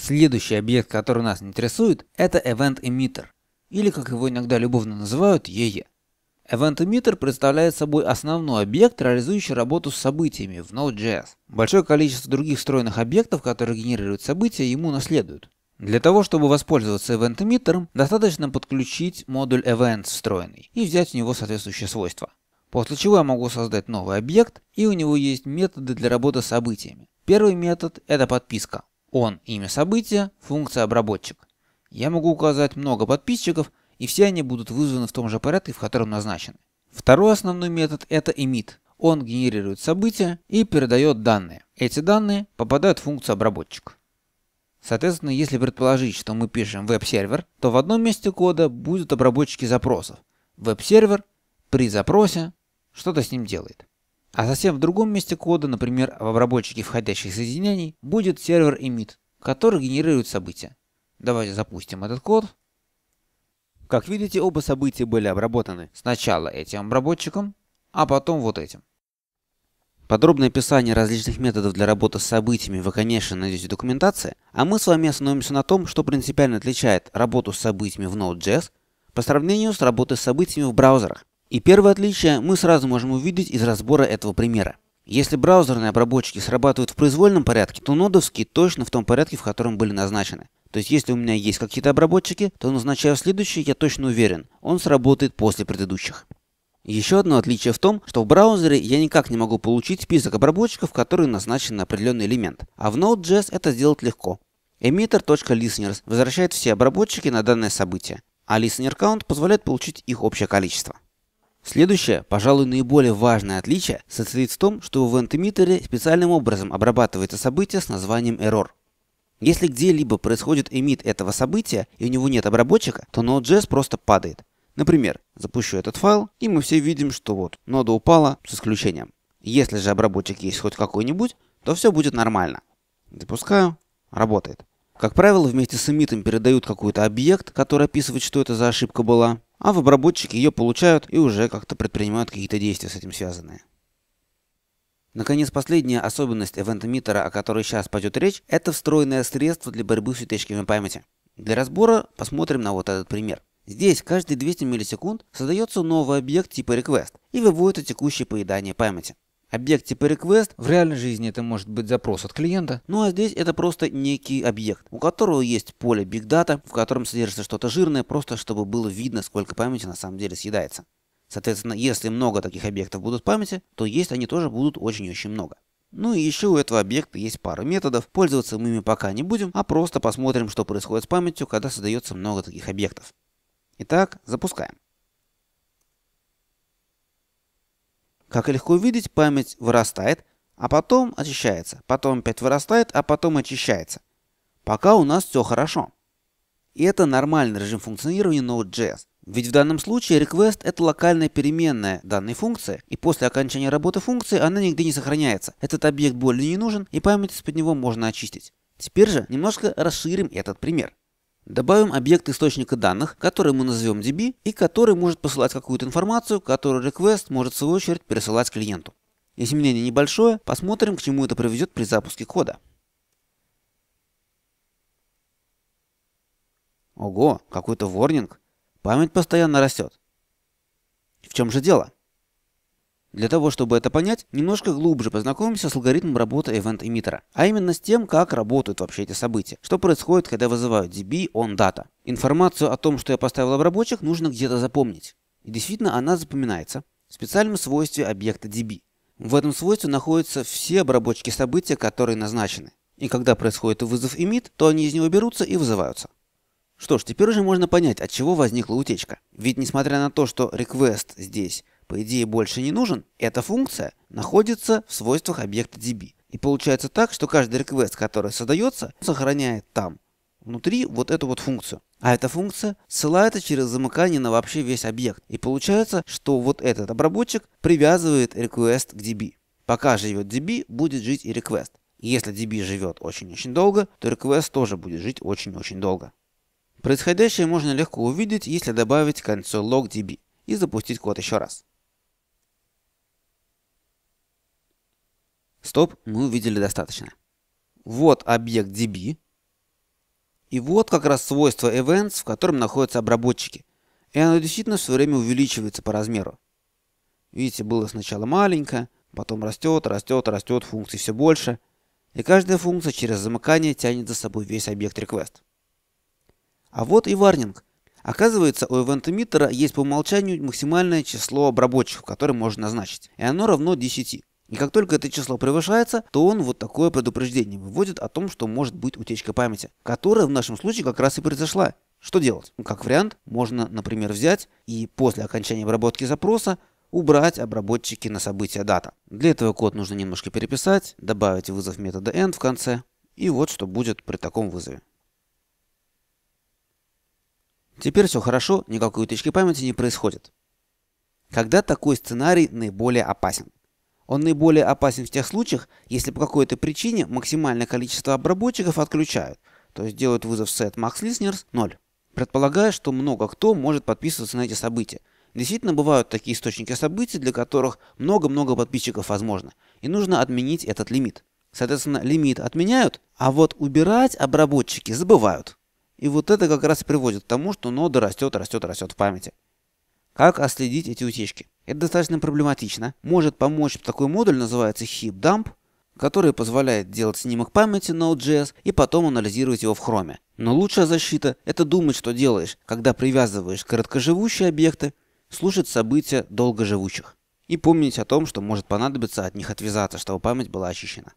Следующий объект, который нас интересует, это Event Emitter, или как его иногда любовно называют EE. Event Emitter представляет собой основной объект, реализующий работу с событиями в Node.js. Большое количество других встроенных объектов, которые генерируют события, ему наследуют. Для того, чтобы воспользоваться Event Emitter, достаточно подключить модуль Events встроенный и взять у него соответствующие свойства. После чего я могу создать новый объект, и у него есть методы для работы с событиями. Первый метод – это подписка. Он – имя события, функция – обработчик. Я могу указать много подписчиков, и все они будут вызваны в том же порядке, в котором назначены. Второй основной метод – это emit. Он генерирует события и передает данные. Эти данные попадают в функцию обработчик. Соответственно, если предположить, что мы пишем веб-сервер, то в одном месте кода будут обработчики запросов. Веб-сервер при запросе что-то с ним делает. А совсем в другом месте кода, например, в обработчике входящих соединений, будет сервер emit, который генерирует события. Давайте запустим этот код. Как видите, оба события были обработаны. Сначала этим обработчиком, а потом вот этим. Подробное описание различных методов для работы с событиями вы, конечно, найдете в документации, а мы с вами остановимся на том, что принципиально отличает работу с событиями в Node.js по сравнению с работой с событиями в браузерах. И первое отличие мы сразу можем увидеть из разбора этого примера. Если браузерные обработчики срабатывают в произвольном порядке, то нодовские точно в том порядке, в котором были назначены. То есть если у меня есть какие-то обработчики, то назначая следующий, я точно уверен, он сработает после предыдущих. Еще одно отличие в том, что в браузере я никак не могу получить список обработчиков, которые назначены на определенный элемент, а в Node.js это сделать легко. Emitter.listeners возвращает все обработчики на данное событие, а listenerCount позволяет получить их общее количество. Следующее, пожалуй, наиболее важное отличие состоит в том, что в антемитере специальным образом обрабатывается событие с названием error. Если где-либо происходит эмит этого события и у него нет обработчика, то Node.js просто падает. Например, запущу этот файл, и мы все видим, что вот, нода упала с исключением. Если же обработчик есть хоть какой-нибудь, то все будет нормально. Запускаю, работает. Как правило, вместе с эмитом передают какой-то объект, который описывает, что это за ошибка была, а в обработчике ее получают и уже как-то предпринимают какие-то действия с этим связанные. Наконец, последняя особенность Event о которой сейчас пойдет речь, это встроенное средство для борьбы с утечками памяти. Для разбора посмотрим на вот этот пример. Здесь каждые 200 миллисекунд создается новый объект типа request и выводится текущее поедание памяти. Объект типа request, в реальной жизни это может быть запрос от клиента, ну а здесь это просто некий объект, у которого есть поле Big Data, в котором содержится что-то жирное, просто чтобы было видно, сколько памяти на самом деле съедается. Соответственно, если много таких объектов будут в памяти, то есть они тоже будут очень-очень много. Ну и еще у этого объекта есть пара методов, пользоваться мы ими пока не будем, а просто посмотрим, что происходит с памятью, когда создается много таких объектов. Итак, запускаем. Как легко увидеть, память вырастает, а потом очищается, потом опять вырастает, а потом очищается. Пока у нас все хорошо. И это нормальный режим функционирования Node.js. Ведь в данном случае request это локальная переменная данной функции, и после окончания работы функции она нигде не сохраняется. Этот объект более не нужен, и память из-под него можно очистить. Теперь же немножко расширим этот пример. Добавим объект источника данных, который мы назовем DB и который может посылать какую-то информацию, которую request может в свою очередь пересылать клиенту. Изменение небольшое, посмотрим, к чему это приведет при запуске кода. Ого, какой-то ворнинг. Память постоянно растет. В чем же дело? Для того, чтобы это понять, немножко глубже познакомимся с алгоритмом работы Event Emitter, а именно с тем, как работают вообще эти события, что происходит, когда вызывают DB on data. Информацию о том, что я поставил обработчик, нужно где-то запомнить. И действительно, она запоминается в специальном свойстве объекта DB. В этом свойстве находятся все обработчики события, которые назначены. И когда происходит вызов emit, то они из него берутся и вызываются. Что ж, теперь уже можно понять, от чего возникла утечка. Ведь несмотря на то, что request здесь по идее больше не нужен, эта функция находится в свойствах объекта DB. И получается так, что каждый реквест, который создается, сохраняет там, внутри вот эту вот функцию. А эта функция ссылается через замыкание на вообще весь объект. И получается, что вот этот обработчик привязывает request к DB. Пока живет DB, будет жить и request. Если DB живет очень-очень долго, то request тоже будет жить очень-очень долго. Происходящее можно легко увидеть, если добавить log DB и запустить код еще раз. Стоп, мы увидели достаточно. Вот объект DB. И вот как раз свойство events, в котором находятся обработчики. И оно действительно все время увеличивается по размеру. Видите, было сначала маленькое, потом растет, растет, растет, функций все больше. И каждая функция через замыкание тянет за собой весь объект request. А вот и варнинг. Оказывается, у event emitter есть по умолчанию максимальное число обработчиков, которые можно назначить, и оно равно 10. И как только это число превышается, то он вот такое предупреждение выводит о том, что может быть утечка памяти, которая в нашем случае как раз и произошла. Что делать? Ну, как вариант, можно, например, взять и после окончания обработки запроса убрать обработчики на события дата. Для этого код нужно немножко переписать, добавить вызов метода end в конце, и вот что будет при таком вызове. Теперь все хорошо, никакой утечки памяти не происходит. Когда такой сценарий наиболее опасен? Он наиболее опасен в тех случаях, если по какой-то причине максимальное количество обработчиков отключают, то есть делают вызов set max listeners 0. Предполагаю, что много кто может подписываться на эти события. Действительно бывают такие источники событий, для которых много-много подписчиков возможно, и нужно отменить этот лимит. Соответственно, лимит отменяют, а вот убирать обработчики забывают. И вот это как раз и приводит к тому, что нода растет, растет, растет в памяти. Как отследить эти утечки? Это достаточно проблематично. Может помочь такой модуль, называется HipDump, который позволяет делать снимок памяти Node.js и потом анализировать его в Chrome. Но лучшая защита – это думать, что делаешь, когда привязываешь короткоживущие объекты, слушать события долгоживущих и помнить о том, что может понадобиться от них отвязаться, чтобы память была очищена.